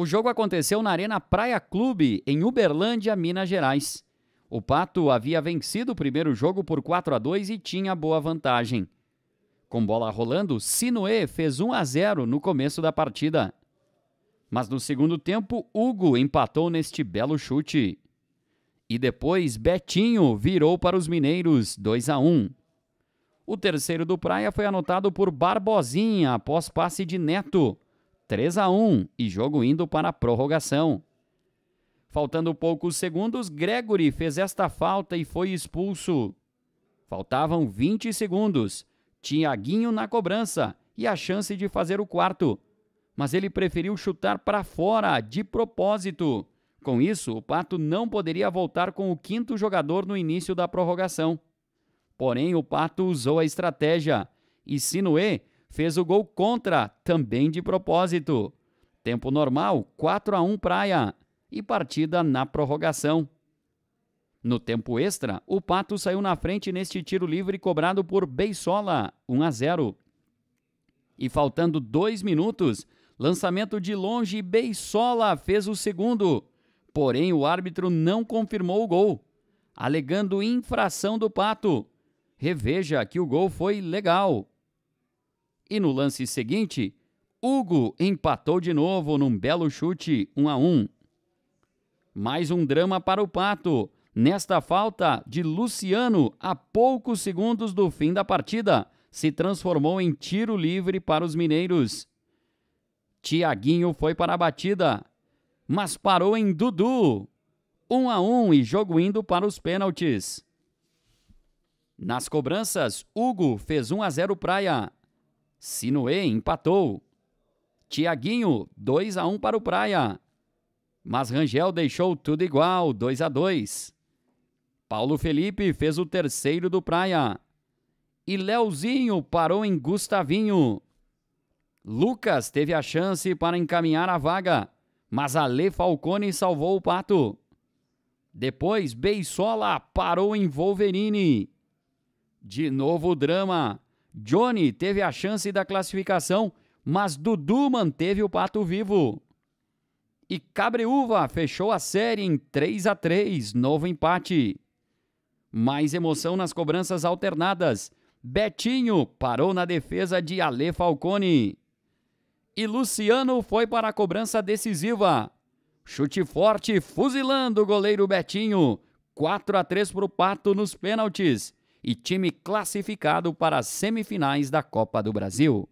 O jogo aconteceu na Arena Praia Clube, em Uberlândia, Minas Gerais. O Pato havia vencido o primeiro jogo por 4 a 2 e tinha boa vantagem. Com bola rolando, Sinoé fez 1 a 0 no começo da partida. Mas no segundo tempo, Hugo empatou neste belo chute. E depois Betinho virou para os mineiros 2 a 1. O terceiro do Praia foi anotado por Barbosinha após passe de Neto. 3 a 1 e jogo indo para a prorrogação. Faltando poucos segundos, Gregory fez esta falta e foi expulso. Faltavam 20 segundos. Tiaguinho na cobrança e a chance de fazer o quarto. Mas ele preferiu chutar para fora, de propósito. Com isso, o Pato não poderia voltar com o quinto jogador no início da prorrogação. Porém, o Pato usou a estratégia e Sinuê fez o gol contra, também de propósito. Tempo normal, 4 a 1 Praia e partida na prorrogação. No tempo extra, o Pato saiu na frente neste tiro livre cobrado por Beisola, 1 a 0. E faltando dois minutos, lançamento de longe, Beisola fez o segundo. Porém, o árbitro não confirmou o gol, alegando infração do Pato. Reveja que o gol foi legal. E no lance seguinte, Hugo empatou de novo num belo chute 1 a 1. Mais um drama para o Pato. Nesta falta de Luciano, a poucos segundos do fim da partida, se transformou em tiro livre para os mineiros. Tiaguinho foi para a batida, mas parou em Dudu. 1 a 1 e jogo indo para os pênaltis. Nas cobranças, Hugo fez 1 a 0 Praia. Sinuê empatou. Tiaguinho, 2 a 1 para o Praia. Mas Rangel deixou tudo igual, 2 a 2. Paulo Felipe fez o terceiro do Praia. E Leozinho parou em Gustavinho. Lucas teve a chance para encaminhar a vaga, mas Ale Falcone salvou o pato. Depois, Beisola parou em Wolverine. De novo drama. Johnny teve a chance da classificação, mas Dudu manteve o pato vivo. E Cabreúva fechou a série em 3 a 3, novo empate. Mais emoção nas cobranças alternadas. Betinho parou na defesa de Ale Falcone. E Luciano foi para a cobrança decisiva. Chute forte, fuzilando o goleiro Betinho. 4 a 3 para o Pato nos pênaltis e time classificado para as semifinais da Copa do Brasil.